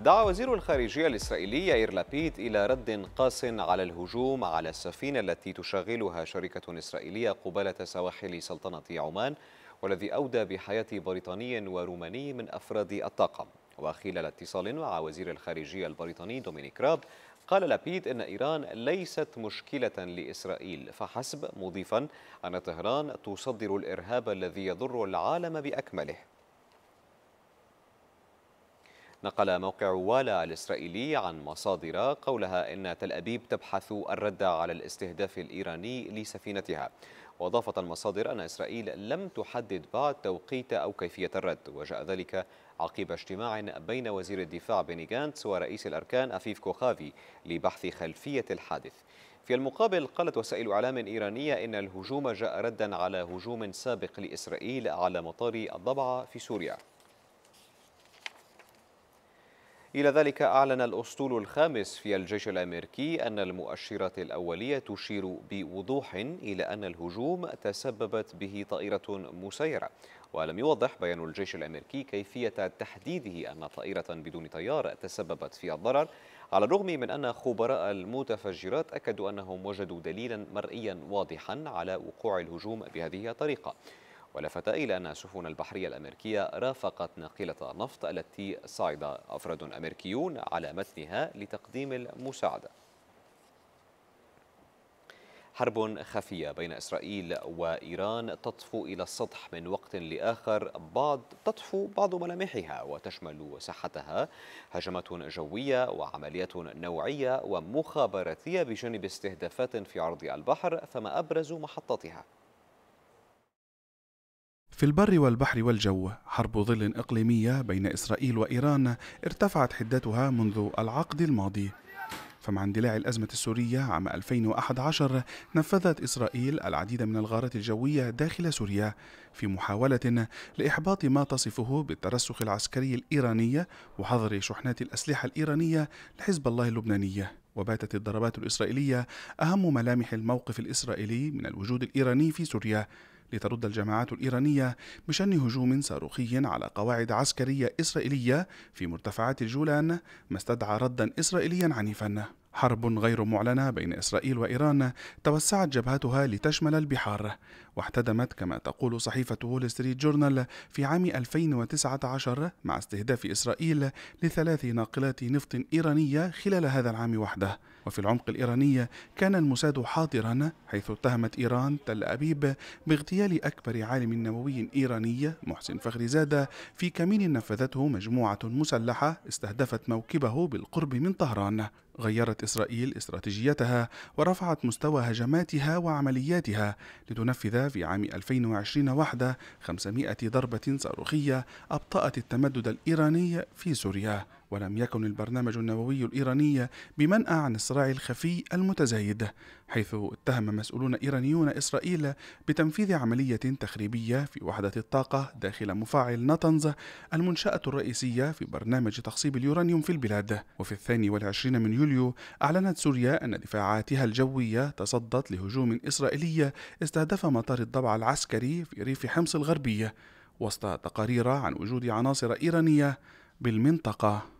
دعا وزير الخارجية الإسرائيلي إير لابيد إلى رد قاس على الهجوم على السفينة التي تشغلها شركة إسرائيلية قبالة سواحل سلطنة عمان والذي أودى بحياة بريطاني وروماني من أفراد الطاقم وخلال اتصال مع وزير الخارجية البريطاني دومينيك راب قال لابيد أن إيران ليست مشكلة لإسرائيل فحسب مضيفا أن طهران تصدر الإرهاب الذي يضر العالم بأكمله نقل موقع والا الإسرائيلي عن مصادر قولها أن تل أبيب تبحث الرد على الاستهداف الإيراني لسفينتها وأضافت المصادر أن إسرائيل لم تحدد بعد توقيت أو كيفية الرد وجاء ذلك عقب اجتماع بين وزير الدفاع بيني جانتس ورئيس الأركان أفيف كوخافي لبحث خلفية الحادث في المقابل قالت وسائل إعلام إيرانية إن الهجوم جاء ردا على هجوم سابق لإسرائيل على مطار الضبعة في سوريا إلى ذلك أعلن الأسطول الخامس في الجيش الأمريكي أن المؤشرات الأولية تشير بوضوح إلى أن الهجوم تسببت به طائرة مسيرة ولم يوضح بيان الجيش الأمريكي كيفية تحديده أن طائرة بدون طيار تسببت في الضرر على الرغم من أن خبراء المتفجرات أكدوا أنهم وجدوا دليلا مرئيا واضحا على وقوع الهجوم بهذه الطريقة ولفت إلى أن سفن البحرية الأمريكية رافقت ناقلة النفط التي صعد أفراد أمريكيون على متنها لتقديم المساعدة حرب خفية بين إسرائيل وإيران تطفو إلى السطح من وقت لآخر بعض تطفو بعض ملامحها وتشمل ساحتها هجمات جوية وعمليات نوعية ومخابراتية بجانب استهدافات في عرض البحر فما أبرز محطتها في البر والبحر والجو حرب ظل إقليمية بين إسرائيل وإيران ارتفعت حدتها منذ العقد الماضي فمع اندلاع الأزمة السورية عام 2011 نفذت إسرائيل العديد من الغارات الجوية داخل سوريا في محاولة لإحباط ما تصفه بالترسخ العسكري الإيراني وحظر شحنات الأسلحة الإيرانية لحزب الله اللبنانية وباتت الضربات الإسرائيلية أهم ملامح الموقف الإسرائيلي من الوجود الإيراني في سوريا لترد الجماعات الإيرانية بشن هجوم صاروخي على قواعد عسكرية إسرائيلية في مرتفعات الجولان ما استدعى ردا إسرائيليا عنيفا حرب غير معلنة بين إسرائيل وإيران توسعت جبهتها لتشمل البحار واحتدمت كما تقول صحيفة وول ستريت جورنال في عام 2019 مع استهداف إسرائيل لثلاث ناقلات نفط إيرانية خلال هذا العام وحده وفي العمق الإيراني كان الموساد حاضرا حيث اتهمت إيران تل أبيب باغتيال أكبر عالم نووي إيراني محسن فخري زادة في كمين نفذته مجموعة مسلحة استهدفت موكبه بالقرب من طهران غيرت إسرائيل استراتيجيتها ورفعت مستوى هجماتها وعملياتها لتنفذ في عام 2020 وحده 500 ضربة صاروخية أبطأت التمدد الإيراني في سوريا ولم يكن البرنامج النووي الإيراني بمنأى عن الصراع الخفي المتزايد حيث اتهم مسؤولون إيرانيون إسرائيل بتنفيذ عملية تخريبية في وحدة الطاقة داخل مفاعل نطنز المنشأة الرئيسية في برنامج تخصيب اليورانيوم في البلاد وفي الثاني والعشرين من يوليو أعلنت سوريا أن دفاعاتها الجوية تصدت لهجوم إسرائيلي استهدف مطار الضبع العسكري في ريف حمص الغربية وسط تقارير عن وجود عناصر إيرانية بالمنطقة